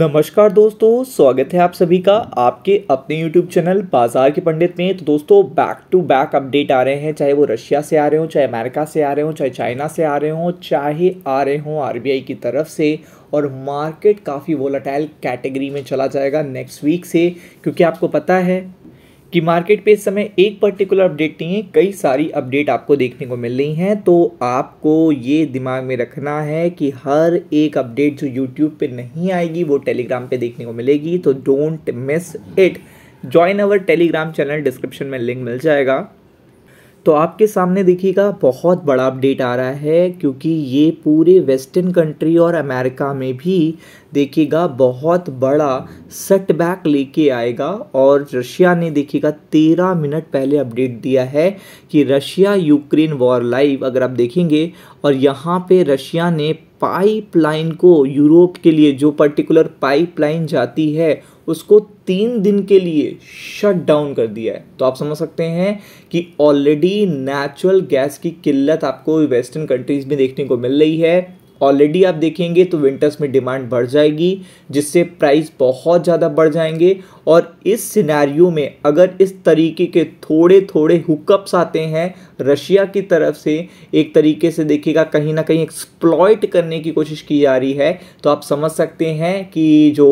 नमस्कार दोस्तों स्वागत है आप सभी का आपके अपने YouTube चैनल बाजार के पंडित में तो दोस्तों बैक टू बैक अपडेट आ रहे हैं चाहे वो रशिया से आ रहे हो चाहे अमेरिका से आ रहे हो चाहे चाइना से आ रहे हो चाहे आ रहे हो आरबीआई की तरफ से और मार्केट काफ़ी वोलाटाइल कैटेगरी में चला जाएगा नेक्स्ट वीक से क्योंकि आपको पता है कि मार्केट पे इस समय एक पर्टिकुलर अपडेट नहीं है कई सारी अपडेट आपको देखने को मिल रही हैं तो आपको ये दिमाग में रखना है कि हर एक अपडेट जो यूट्यूब पे नहीं आएगी वो टेलीग्राम पे देखने को मिलेगी तो don't miss it join our Telegram channel description में लिंक मिल जाएगा तो आपके सामने देखिएगा बहुत बड़ा अपडेट आ रहा है क्योंकि ये पूरे वेस्टर्न कंट्री और अमेरिका में भी देखिएगा बहुत बड़ा सेटबैक लेके आएगा और रशिया ने देखिएगा तेरह मिनट पहले अपडेट दिया है कि रशिया यूक्रेन वॉर लाइव अगर आप देखेंगे और यहाँ पे रशिया ने पाइपलाइन को यूरोप के लिए जो पर्टिकुलर पाइपलाइन जाती है उसको तीन दिन के लिए शट डाउन कर दिया है तो आप समझ सकते हैं कि ऑलरेडी नेचुरल गैस की किल्लत आपको वेस्टर्न कंट्रीज़ में देखने को मिल रही है ऑलरेडी आप देखेंगे तो विंटर्स में डिमांड बढ़ जाएगी जिससे प्राइस बहुत ज़्यादा बढ़ जाएंगे और इस सिनेरियो में अगर इस तरीके के थोड़े थोड़े हुकअप्स आते हैं रशिया की तरफ से एक तरीके से देखिएगा कहीं ना कहीं एक्सप्लॉयट करने की कोशिश की जा रही है तो आप समझ सकते हैं कि जो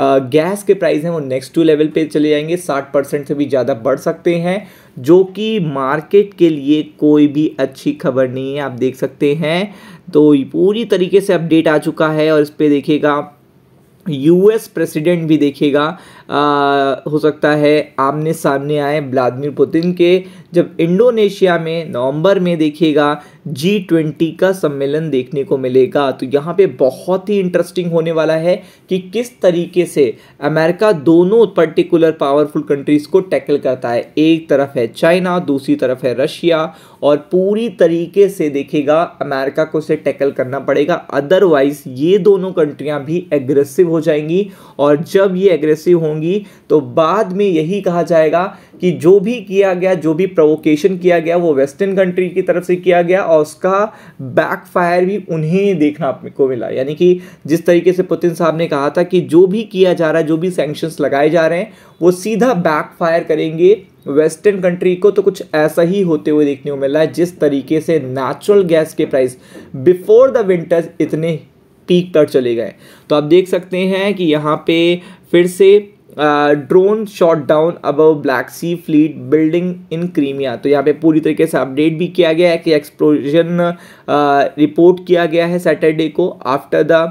गैस के प्राइस हैं वो नेक्स्ट टू लेवल पे चले जाएंगे साठ परसेंट से भी ज़्यादा बढ़ सकते हैं जो कि मार्केट के लिए कोई भी अच्छी खबर नहीं है आप देख सकते हैं तो पूरी तरीके से अपडेट आ चुका है और इस पर देखिएगा यूएस प्रेसिडेंट भी देखेगा आ, हो सकता है आमने सामने आए व्लादिमिर पुतिन के जब इंडोनेशिया में नवंबर में देखिएगा जी ट्वेंटी का सम्मेलन देखने को मिलेगा तो यहाँ पे बहुत ही इंटरेस्टिंग होने वाला है कि किस तरीके से अमेरिका दोनों पर्टिकुलर पावरफुल कंट्रीज़ को टैकल करता है एक तरफ है चाइना दूसरी तरफ है रशिया और पूरी तरीके से देखेगा अमेरिका को इसे टैकल करना पड़ेगा अदरवाइज ये दोनों कंट्रियाँ भी एग्रेसिव हो जाएंगी और जब ये एग्रेसिव होंगी तो बाद में यही कहा जाएगा कि जो भी किया गया जो भी प्रोवोकेशन किया गया वो वेस्टर्न कंट्री की तरफ से किया गया और उसका बैकफायर भी उन्हें देखना अपने को मिला यानी कि जिस तरीके से पुतिन साहब ने कहा था कि जो भी किया जा रहा है जो भी सेंक्शंस लगाए जा रहे हैं वो सीधा बैकफायर करेंगे वेस्टर्न कंट्री को तो कुछ ऐसा ही होते हुए देखने को मिला है जिस तरीके से नेचुरल गैस के प्राइस बिफोर द विंटर्स इतने पीक पर चले गए तो आप देख सकते हैं कि यहाँ पे फिर से drone shot down above Black Sea fleet building in Crimea तो यहाँ पे पूरी तरीके से अपडेट भी किया गया है कि एक्सप्लोजन रिपोर्ट किया गया है सैटरडे को after the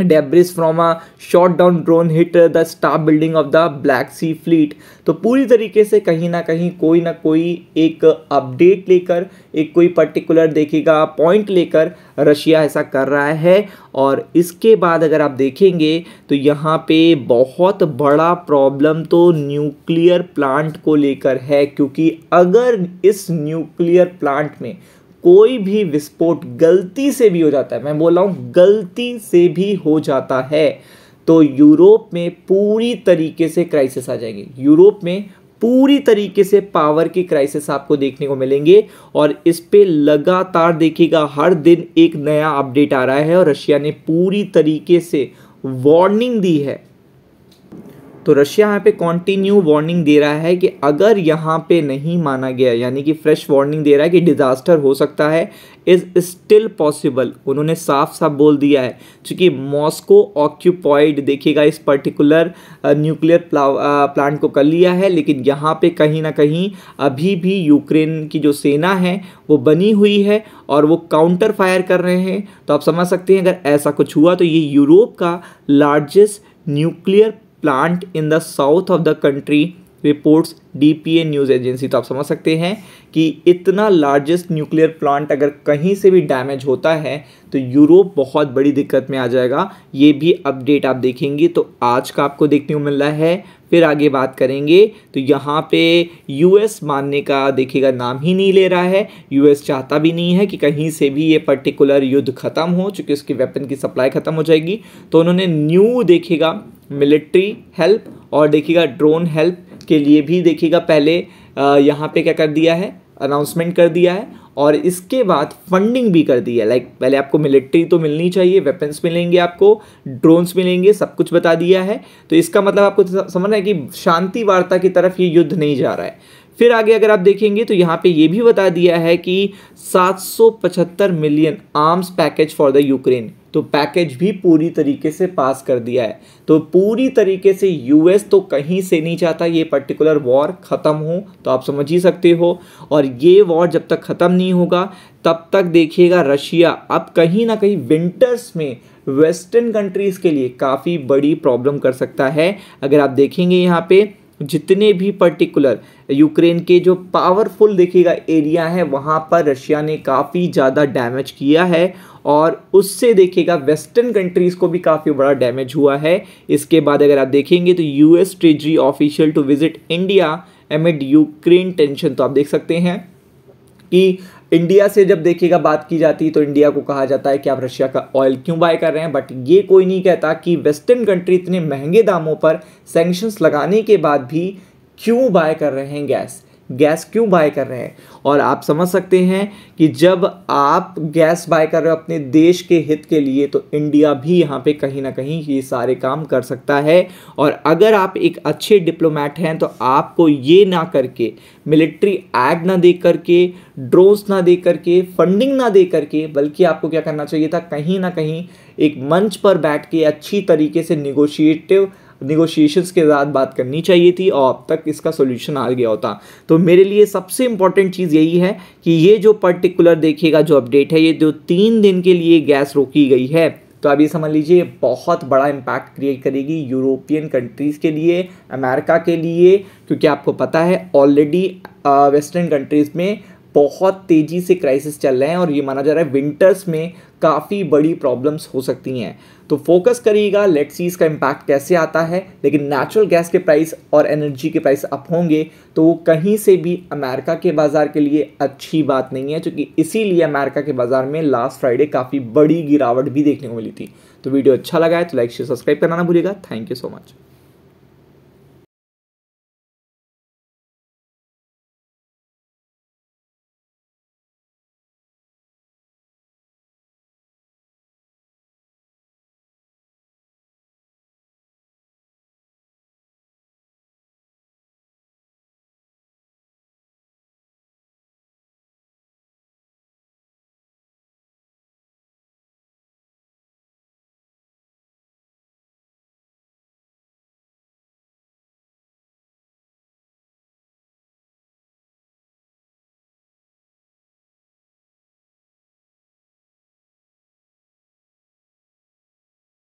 debris from a shot down drone hit the staff building of the Black Sea fleet तो पूरी तरीके से कहीं ना कहीं कोई ना कोई एक अपडेट लेकर एक कोई पर्टिकुलर देखेगा पॉइंट लेकर रशिया ऐसा कर रहा है और इसके बाद अगर आप देखेंगे तो यहाँ पे बहुत बड़ा प्रॉब्लम तो न्यूक्लियर प्लांट को लेकर है क्योंकि अगर इस न्यूक्लियर प्लांट में कोई भी विस्फोट गलती से भी हो जाता है मैं बोल रहा हूँ गलती से भी हो जाता है तो यूरोप में पूरी तरीके से क्राइसिस आ जाएंगे यूरोप में पूरी तरीके से पावर की क्राइसिस आपको देखने को मिलेंगे और इस पर लगातार देखिएगा हर दिन एक नया अपडेट आ रहा है और रशिया ने पूरी तरीके से वार्निंग दी है तो रशिया यहाँ पे कॉन्टिन्यू वार्निंग दे रहा है कि अगर यहाँ पे नहीं माना गया यानी कि फ्रेश वार्निंग दे रहा है कि डिज़ास्टर हो सकता है इज़ स्टिल पॉसिबल उन्होंने साफ साफ बोल दिया है क्योंकि मॉस्को ऑक्यूपाइड देखिएगा इस पर्टिकुलर न्यूक्लियर प्लांट को कर लिया है लेकिन यहाँ पे कहीं ना कहीं अभी भी यूक्रेन की जो सेना है वो बनी हुई है और वो काउंटर फायर कर रहे हैं तो आप समझ सकते हैं अगर ऐसा कुछ हुआ तो ये यूरोप का largest nuclear plant in the south of the country reports DPA news agency तो आप समझ सकते हैं कि इतना लार्जेस्ट न्यूक्लियर प्लांट अगर कहीं से भी डैमेज होता है तो यूरोप बहुत बड़ी दिक्कत में आ जाएगा ये भी अपडेट आप देखेंगे तो आज का आपको देखने को मिल रहा है फिर आगे बात करेंगे तो यहाँ पे यूएस मानने का देखेगा नाम ही नहीं ले रहा है यूएस चाहता भी नहीं है कि कहीं से भी ये पर्टिकुलर युद्ध ख़त्म हो चूँकि उसकी वेपन की सप्लाई ख़त्म हो जाएगी तो उन्होंने न्यू देखेगा मिलिट्री हेल्प और देखेगा ड्रोन हेल्प के लिए भी देखिएगा पहले यहाँ पे क्या कर दिया है अनाउंसमेंट कर दिया है और इसके बाद फंडिंग भी कर दी है लाइक पहले आपको मिलिट्री तो मिलनी चाहिए वेपन्स मिलेंगे आपको ड्रोन्स मिलेंगे सब कुछ बता दिया है तो इसका मतलब आपको समझना है कि शांति वार्ता की तरफ ये युद्ध नहीं जा रहा है फिर आगे अगर आप देखेंगे तो यहाँ पे ये भी बता दिया है कि 775 million arms package for the Ukraine तो पैकेज भी पूरी तरीके से पास कर दिया है तो पूरी तरीके से यूएस तो कहीं से नहीं चाहता ये पर्टिकुलर वॉर ख़त्म हो तो आप समझ ही सकते हो और ये वॉर जब तक ख़त्म नहीं होगा तब तक देखिएगा रशिया अब कहीं ना कहीं विंटर्स में वेस्टर्न कंट्रीज़ के लिए काफ़ी बड़ी प्रॉब्लम कर सकता है अगर आप देखेंगे यहाँ पर जितने भी पर्टिकुलर यूक्रेन के जो पावरफुल देखिएगा एरिया है वहाँ पर रशिया ने काफ़ी ज़्यादा डैमेज किया है और उससे देखिएगा वेस्टर्न कंट्रीज़ को भी काफ़ी बड़ा डैमेज हुआ है इसके बाद अगर आप देखेंगे तो US treasury official to visit India amid Ukraine tension तो आप देख सकते हैं कि इंडिया से जब देखिएगा बात की जाती है तो इंडिया को कहा जाता है कि आप रशिया का ऑयल क्यों बाय कर रहे हैं बट ये कोई नहीं कहता कि वेस्टर्न कंट्री इतने महंगे दामों पर सेंक्शंस लगाने के बाद भी क्यों बाय कर रहे हैं गैस गैस क्यों बाय कर रहे हैं और आप समझ सकते हैं कि जब आप गैस बाय कर रहे हो अपने देश के हित के लिए तो इंडिया भी यहाँ पे कहीं ना कहीं ये सारे काम कर सकता है और अगर आप एक अच्छे डिप्लोमेट हैं तो आपको ये ना करके मिलिट्री एड ना दे करके ड्रोन्स ना दे करके फंडिंग ना दे करके बल्कि आपको क्या करना चाहिए था कहीं ना कहीं एक मंच पर बैठ के अच्छी तरीके से निगोशिएटिव निगोशिएशंस के साथ बात करनी चाहिए थी और अब तक इसका सोल्यूशन आ गया होता तो मेरे लिए सबसे इंपॉर्टेंट चीज़ यही है कि ये जो पर्टिकुलर देखिएगा जो अपडेट है ये जो तीन दिन के लिए गैस रोकी गई है तो अब ये समझ लीजिए बहुत बड़ा इम्पैक्ट क्रिएट करेगी यूरोपियन कंट्रीज़ के लिए अमेरिका के लिए क्योंकि आपको पता है ऑलरेडी वेस्टर्न कंट्रीज़ में बहुत तेज़ी से क्राइसिस चल रहे हैं और ये माना जा रहा है विंटर्स में काफ़ी बड़ी प्रॉब्लम्स हो सकती हैं तो फोकस करिएगा लेट्स सी इसका इम्पैक्ट कैसे आता है लेकिन नेचुरल गैस के प्राइस और एनर्जी के प्राइस अप होंगे तो वो कहीं से भी अमेरिका के बाज़ार के लिए अच्छी बात नहीं है क्योंकि इसीलिए अमेरिका के बाज़ार में लास्ट फ्राइडे काफ़ी बड़ी गिरावट भी देखने को मिली थी तो वीडियो अच्छा लगा है तो लाइक शेयर सब्सक्राइब करना ना भूलिएगा थैंक यू सो मच